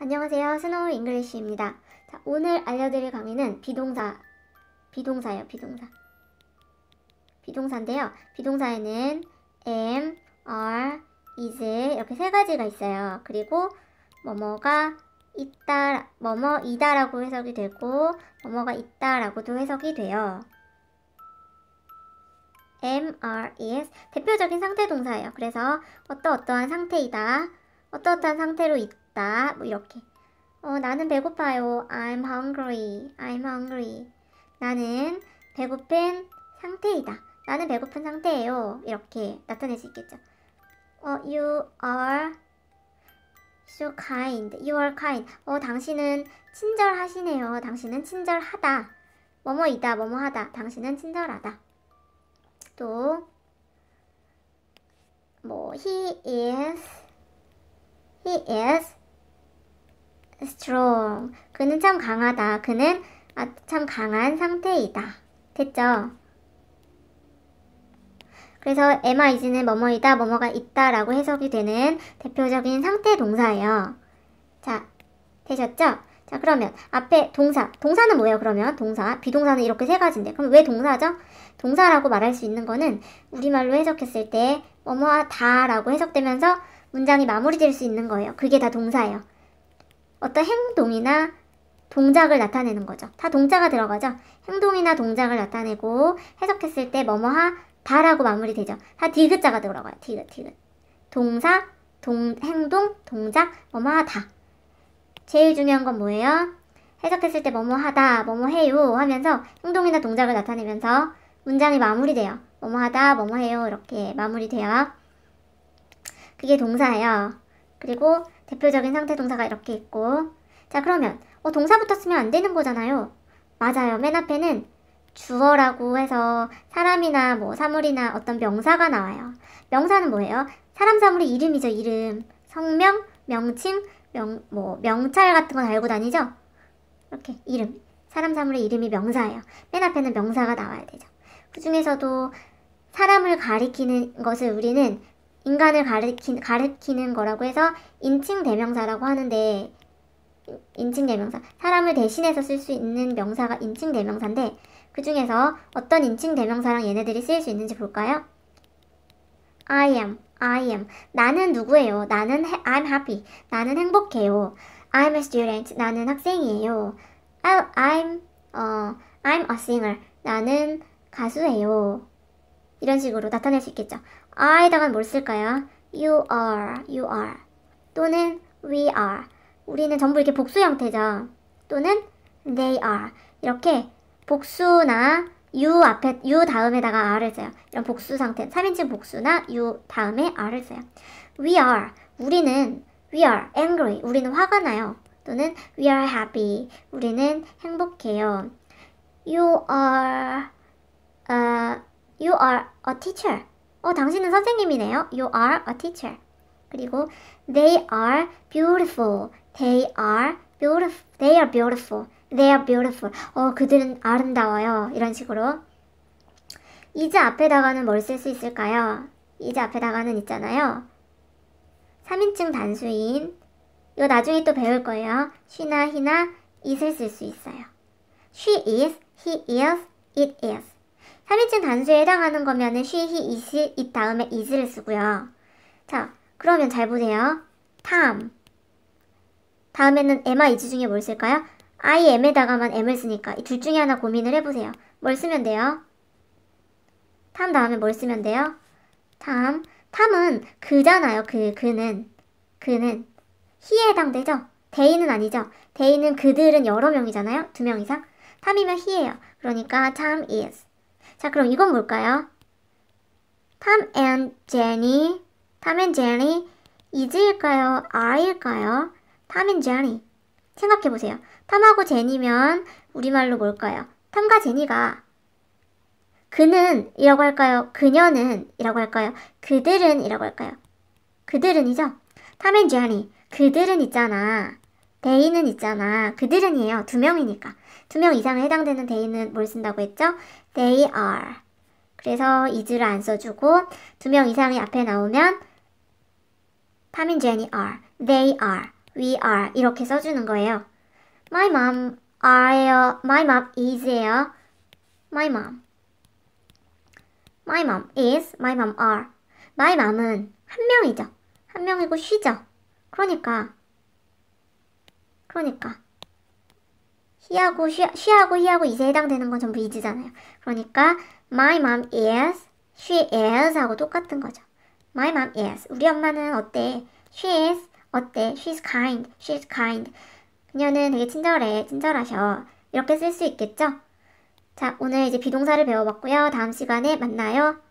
안녕하세요. 스노우 잉글리쉬입니다. 자, 오늘 알려드릴 강의는 비동사, 비동사예요. 비동사. 비동사인데요. 비동사에는 am, are, is 이렇게 세 가지가 있어요. 그리고 뭐뭐가 있다, 뭐뭐이다라고 해석이 되고 뭐뭐가 있다라고도 해석이 돼요. am, are, is 대표적인 상태 동사예요. 그래서 어떠어떠한 상태이다, 어떠어떠한 상태로 있다 배고다뭐 이렇게 어 나는 배고파요 I'm hungry I'm hungry 나는 배고픈 상태이다 나는 배고픈 상태예요 이렇게 나타낼 수 있겠죠 어 you are so kind you are kind 어 당신은 친절하시네요 당신은 친절하다 뭐뭐이다 뭐뭐하다 당신은 친절하다 또 뭐 he is he is strong. 그는 참 강하다. 그는 아, 참 강한 상태이다. 됐죠? 그래서 am I is는 뭐뭐이다, 뭐뭐가 있다 라고 해석이 되는 대표적인 상태 동사예요. 자, 되셨죠? 자, 그러면 앞에 동사, 동사는 뭐예요, 그러면? 동사, 비동사는 이렇게 세 가지인데 그럼 왜 동사죠? 동사라고 말할 수 있는 거는 우리말로 해석했을 때 뭐뭐다 라고 해석되면서 문장이 마무리될 수 있는 거예요. 그게 다 동사예요. 어떤 행동이나 동작을 나타내는 거죠. 다 동자가 들어가죠. 행동이나 동작을 나타내고 해석했을 때 뭐뭐하 다라고 마무리되죠. 다 디귿자가 들어가요. 디귿 디귿. 동사, 동, 행동, 동작, 뭐뭐하 다. 제일 중요한 건 뭐예요? 해석했을 때 뭐뭐하다, 뭐뭐해요 하면서 행동이나 동작을 나타내면서 문장이 마무리돼요. 뭐뭐하다, 뭐뭐해요 이렇게 마무리돼요. 그게 동사예요. 그리고 대표적인 상태 동사가 이렇게 있고 자 그러면 어, 동사부터 쓰면 안 되는 거잖아요. 맞아요. 맨 앞에는 주어라고 해서 사람이나 뭐 사물이나 어떤 명사가 나와요. 명사는 뭐예요? 사람 사물의 이름이죠. 이름. 성명, 명칭, 명, 뭐 명찰 같은 거달고 다니죠? 이렇게 이름. 사람 사물의 이름이 명사예요. 맨 앞에는 명사가 나와야 되죠. 그 중에서도 사람을 가리키는 것을 우리는 인간을 가르키, 가르키는 거라고 해서 인칭 대명사라고 하는데 인칭 대명사 사람을 대신해서 쓸 수 있는 명사가 인칭 대명사인데 그 중에서 어떤 인칭 대명사랑 얘네들이 쓰일 수 있는지 볼까요? I am, I am. 나는 누구예요? 나는 해, I'm happy. 나는 행복해요. I'm a student. 나는 학생이에요. I, 어, I'm, 어, I'm a singer. 나는 가수예요. 이런 식으로 나타낼 수 있겠죠. a 에다가뭘 쓸까요? you are, you are 또는 we are 우리는 전부 이렇게 복수 형태죠. 또는 they are 이렇게 복수나 u 앞에 u 다음에다가 r을 써요. 이런 복수 상태 3인칭 복수나 u 다음에 r을 써요. we are 우리는 we are angry 우리는 화가 나요. 또는 we are happy 우리는 행복해요. you are are a teacher. 어, 당신은 선생님이네요. You are a teacher. 그리고 they are beautiful. They are beautiful. They are beautiful. They are beautiful. 어, 그들은 아름다워요. 이런 식으로. 이제 앞에다가는 뭘 쓸 수 있을까요? 이제 앞에다가는 있잖아요. 3인칭 단수인. 이거 나중에 또 배울 거예요. she나 he나 it을 쓸수 있어요. she is, he is, it is. 3인칭 단수에 해당하는 거면은 she히 이시 이 다음에 is를 쓰고요. 자 그러면 잘 보세요. Tom 다음에는 am I is 중에 뭘 쓸까요? I am에다가만 am을 쓰니까 이 둘 중에 하나 고민을 해보세요. 뭘 쓰면 돼요? Tom 다음에 뭘 쓰면 돼요? Tom 탐은 그잖아요. 그, 그는. 그는. 히에 해당되죠? 데이는 아니죠? 데이는 그들은 여러 명이잖아요? 두 명 이상? 탐이면 히예요. 그러니까 참 is. 자, 그럼 이건 뭘까요? Tom and Jenny, Tom and Jenny, is일까요? a 일까요 Tom and Jenny. 생각해보세요. 탐하고 제니면 우리말로 뭘까요? 탐과 제니가 그는 이라고 할까요? 그녀는 이라고 할까요? 그들은 이라고 할까요? 그들은이죠? 탐앤 제니 그들은 있잖아. 대인은 있잖아. 그들은이에요. 두 명이니까. 두 명 이상에 해당되는 대인은 뭘 쓴다고 했죠? They are. 그래서 is를 안 써주고 두 명 이상이 앞에 나오면 파민 제니 are, they are, we are 이렇게 써주는 거예요. My mom are요. My mom i s 요 My mom. My mom is, my mom are. My mom은 한 명이죠. 한 명이고 쉬죠. 그러니까 그러니까 he하고 she, she하고 he하고 이제 해당되는 건 전부 is잖아요. 그러니까 my mom is, she is 하고 똑같은 거죠. My mom is. 우리 엄마는 어때? She is. 어때? She's kind. She's kind. 그녀는 되게 친절해. 친절하셔. 이렇게 쓸 수 있겠죠? 자, 오늘 이제 비동사를 배워봤고요. 다음 시간에 만나요.